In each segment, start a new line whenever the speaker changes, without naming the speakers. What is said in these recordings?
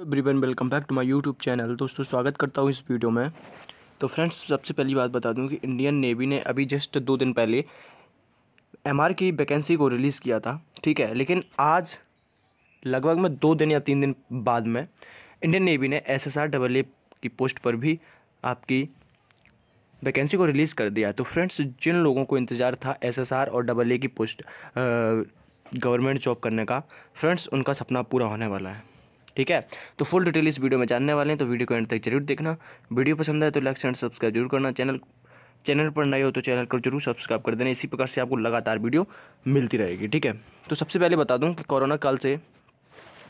everyone welcome back to my YouTube channel दोस्तों स्वागत करता हूँ इस वीडियो में तो फ्रेंड्स सबसे पहली बात बता दूँ कि इंडियन नेवी ने अभी जस्ट दो दिन पहले एमआर की वैकेंसी को रिलीज़ किया था ठीक है लेकिन आज लगभग में दो दिन या तीन दिन बाद में इंडियन नेवी ने S S R double A की पोस्ट पर भी आपकी वैकेंसी को रिलीज़ कर दिया तो फ्रेंड्स जिन लोगों को इंतज़ार था एस एस आर और डबल ए की पोस्ट गवर्नमेंट जॉब करने का फ्रेंड्स उनका सपना पूरा होने वाला है ठीक है तो फुल डिटेल इस वीडियो में जानने वाले हैं तो वीडियो को एंड तक जरूर देखना वीडियो पसंद आए तो लाइक एंड सब्सक्राइब जरूर करना चैनल चैनल पर नए हो तो चैनल को जरूर सब्सक्राइब कर देना इसी प्रकार से आपको लगातार वीडियो मिलती रहेगी ठीक है तो सबसे पहले बता दूँ कि कोरोना काल से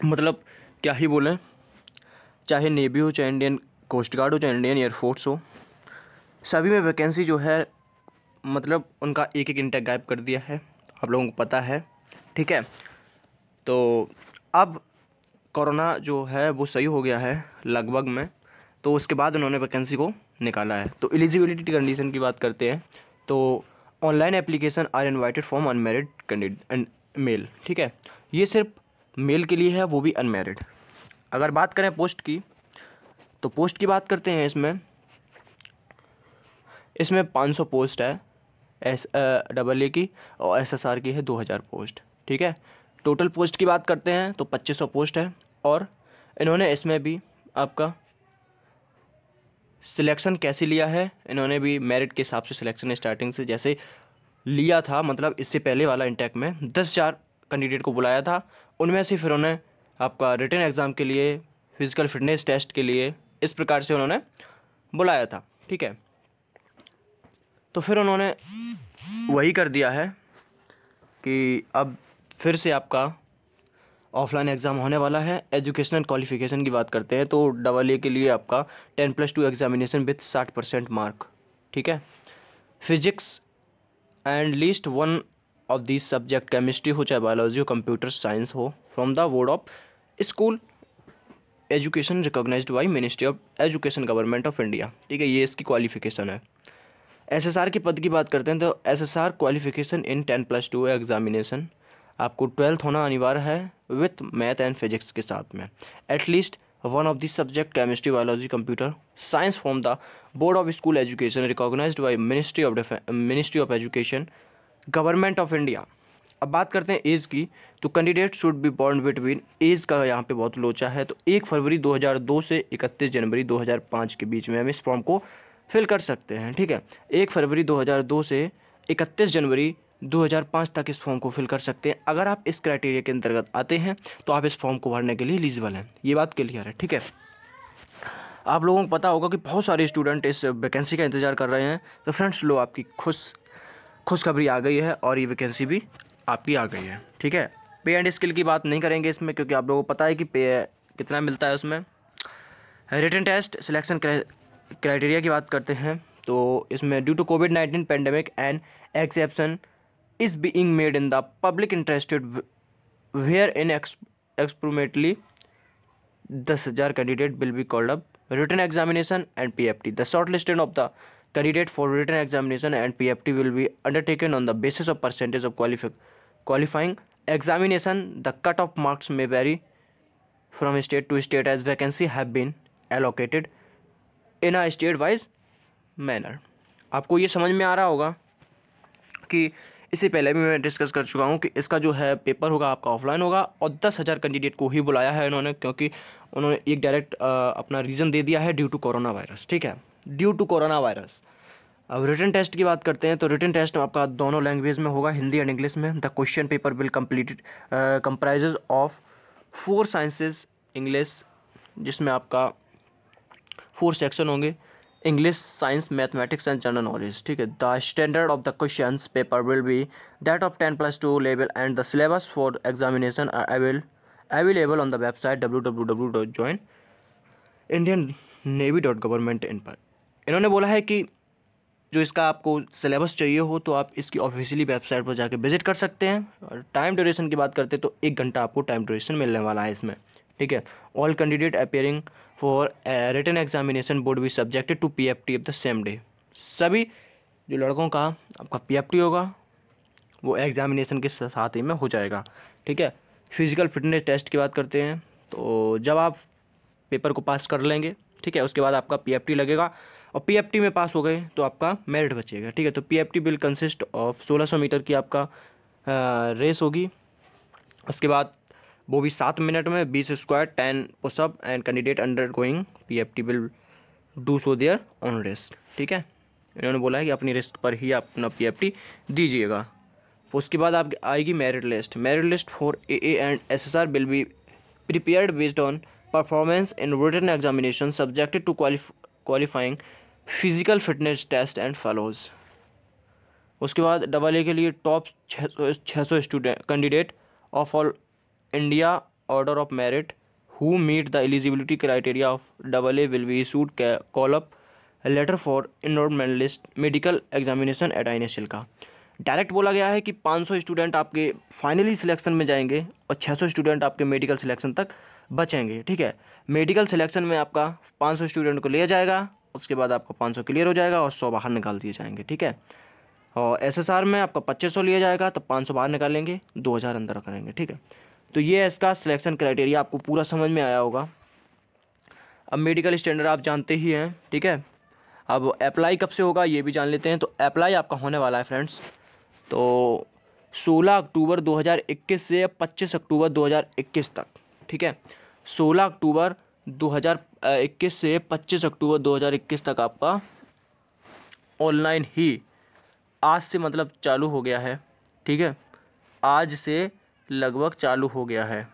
मतलब क्या ही बोलें चाहे नेवी हो चाहे इंडियन कोस्ट गार्ड हो चाहे इंडियन एयरफोर्स हो सभी में वैकेंसी जो है मतलब उनका एक एक इंटेक गायब कर दिया है आप लोगों को पता है ठीक है तो अब कोरोना जो है वो सही हो गया है लगभग में तो उसके बाद उन्होंने वैकेंसी को निकाला है तो एलिजिबिलिटी कंडीशन की बात करते हैं तो online application are invited form unmarried candidate male ठीक है ये सिर्फ मेल के लिए है वो भी अनमेरिड अगर बात करें पोस्ट की तो पोस्ट की बात करते हैं इसमें इसमें 500 पोस्ट है एस डबल ए की और एसएसआर की है 2000 पोस्ट ठीक है टोटल पोस्ट की बात करते हैं तो 2500 पोस्ट है और इन्होंने इसमें भी आपका सिलेक्शन कैसे लिया है इन्होंने भी मेरिट के हिसाब से सिलेक्शन स्टार्टिंग से जैसे लिया था मतलब इससे पहले वाला इंटेक में दस चार कैंडिडेट को बुलाया था उनमें से फिर उन्हें आपका रिटर्न एग्ज़ाम के लिए फिज़िकल फिटनेस टेस्ट के लिए इस प्रकार से उन्होंने बुलाया था ठीक है तो फिर उन्होंने वही कर दिया है कि अब फिर से आपका ऑफलाइन एग्ज़ाम होने वाला है एजुकेशनल क्वालिफिकेशन की बात करते हैं तो डबल ए के लिए आपका ten plus two examination with साठ परसेंट मार्क ठीक है physics and least one of this subject chemistry हो चाहे बायोलॉजी हो कंप्यूटर साइंस हो from the board of school education recognise by ministry of education government of India ठीक है ये इसकी क्वालिफिकेशन है एस एस आर के पद की बात करते हैं तो S S R qualification in ten plus two examination आपको ट्वेल्थ होना अनिवार्य है विथ मैथ एंड फिजिक्स के साथ में at least one of this subject chemistry biology computer science from the board of school education recognise by ministry of ministry of education government of India अब बात करते हैं एज की तो candidate should be born between age का यहाँ पे बहुत लोचा है तो एक फरवरी 2002 से 31 जनवरी 2005 के बीच में हम इस फॉर्म को फिल कर सकते हैं ठीक है एक फरवरी 2002 से 31 जनवरी 2005 तक इस फॉर्म को फिल कर सकते हैं अगर आप इस क्राइटेरिया के अंतर्गत आते हैं तो आप इस फॉर्म को भरने के लिए एलिजिबल हैं ये बात क्लियर है ठीक है आप लोगों को पता होगा कि बहुत सारे स्टूडेंट इस वैकेंसी का इंतज़ार कर रहे हैं तो फ्रेंड्स लो आपकी खुश खुशखबरी आ गई है और ये वैकेंसी भी आपकी आ गई है ठीक है पे एंड स्किल की बात नहीं करेंगे इसमें क्योंकि आप लोगों को पता है कि पे कितना मिलता है उसमें रिटर्न टेस्ट सिलेक्शन क्राइटेरिया की बात करते हैं तो इसमें due to covid nineteen pandemic and exception is being made in the public interested where in एक्सप्रोमेटली दस हजार candidate will be called up written examination and P F T the short listed of the candidate for written examination and P F T will be undertaken on the basis of percentage of qualifying examination the cut off marks may vary from state to state as vacancy have been allocated in a state wise manner आपको ये समझ में आ रहा होगा कि इससे पहले भी मैं डिस्कस कर चुका हूँ कि इसका जो है पेपर होगा आपका ऑफलाइन होगा और दस हज़ार कैंडिडेट को ही बुलाया है इन्होंने क्योंकि उन्होंने एक डायरेक्ट अपना रीज़न दे दिया है ड्यू टू कोरोना वायरस ठीक है ड्यू टू कोरोना वायरस अब रिटर्न टेस्ट की बात करते हैं तो रिटर्न टेस्ट आपका दोनों लैंग्वेज में होगा हिंदी एंड इंग्लिश में the question paper will completed comprise of four sciences English जिसमें आपका फोर सेक्शन होंगे English science mathematics and general knowledge ठीक है the standard of the question paper will be that of ten plus two level and the syllabus for examination are avail available on the website W W W dot join Indian Navy dot government in पर इन्होंने बोला है कि जो इसका आपको syllabus चाहिए हो तो आप इसकी ऑफिशियली वेबसाइट पर जाकर विजिट कर सकते हैं और टाइम ड्यूरेशन की बात करते हैं तो एक घंटा आपको टाइम ड्यूरेशन मिलने वाला है इसमें ठीक है all candidate appearing for written examination board भी subjected to P F T of the same day सभी जो लड़कों का आपका पी एफ टी होगा वो एग्जामिनेशन के साथ ही में हो जाएगा ठीक है फिजिकल फिटनेस टेस्ट की बात करते हैं तो जब आप पेपर को पास कर लेंगे ठीक है उसके बाद आपका पी एफ टी लगेगा और पी एफ टी में पास हो गए तो आपका मेरिट बचेगा ठीक है तो P F T will consist of सोलह सौ मीटर की आपका रेस uh, होगी उसके बाद वो भी सात मिनट में बीस square ten pushup and candidate undergoing P F T will do so their own risk ठीक है इन्होंने बोला है कि अपनी रिस्क पर ही आप अपना पी एफ टी दीजिएगा उसके बाद आप आएगी merit list merit list for A A and S S R will be prepared based on performance in written examination subjected to qualifying physical fitness test and follows उसके बाद double A के लिए top छः सौ student candidate of all India order of merit meet the eligibility criteria of double A will be issued call call up letter for enrolment list medical examination at I का direct बोला गया है कि 500 student आपके finally selection में जाएंगे और 600 student आपके मेडिकल सिलेक्शन तक बचेंगे ठीक है मेडिकल सिलेक्शन में आपका 500 स्टूडेंट को लिया जाएगा उसके बाद आपका 500 क्लियर हो जाएगा और 100 बाहर निकाल दिए जाएंगे ठीक है और एसएसआर में आपका 2500 लिया जाएगा तो 500 बाहर निकालेंगे 2000 अंदर करेंगे ठीक है तो ये है इसका सिलेक्शन क्राइटेरिया आपको पूरा समझ में आया होगा अब मेडिकल स्टैंडर्ड आप जानते ही हैं ठीक है अब अप्लाई कब से होगा ये भी जान लेते हैं तो अप्लाई आपका होने वाला है फ्रेंड्स तो 16 अक्टूबर 2021 से 25 अक्टूबर 2021 तक ठीक है 16 अक्टूबर 2021 से 25 अक्टूबर 2021 तक आपका ऑनलाइन ही आज से मतलब चालू हो गया है ठीक है आज से लगभग चालू हो गया है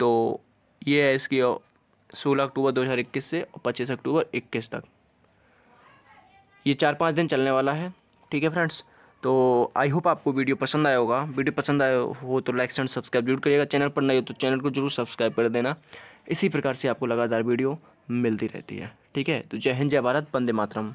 तो ये है इसकी सोलह अक्टूबर 2021 से और पच्चीस अक्टूबर 21 तक ये चार पाँच दिन चलने वाला है ठीक है फ्रेंड्स तो आई होप आपको वीडियो पसंद आया होगा वीडियो पसंद आया हो तो लाइक एंड सब्सक्राइब जरूर करिएगा चैनल पर नहीं हो तो चैनल को जरूर सब्सक्राइब कर देना इसी प्रकार से आपको लगातार वीडियो मिलती रहती है ठीक है तो जय हिंद जय भारत वंदे मातरम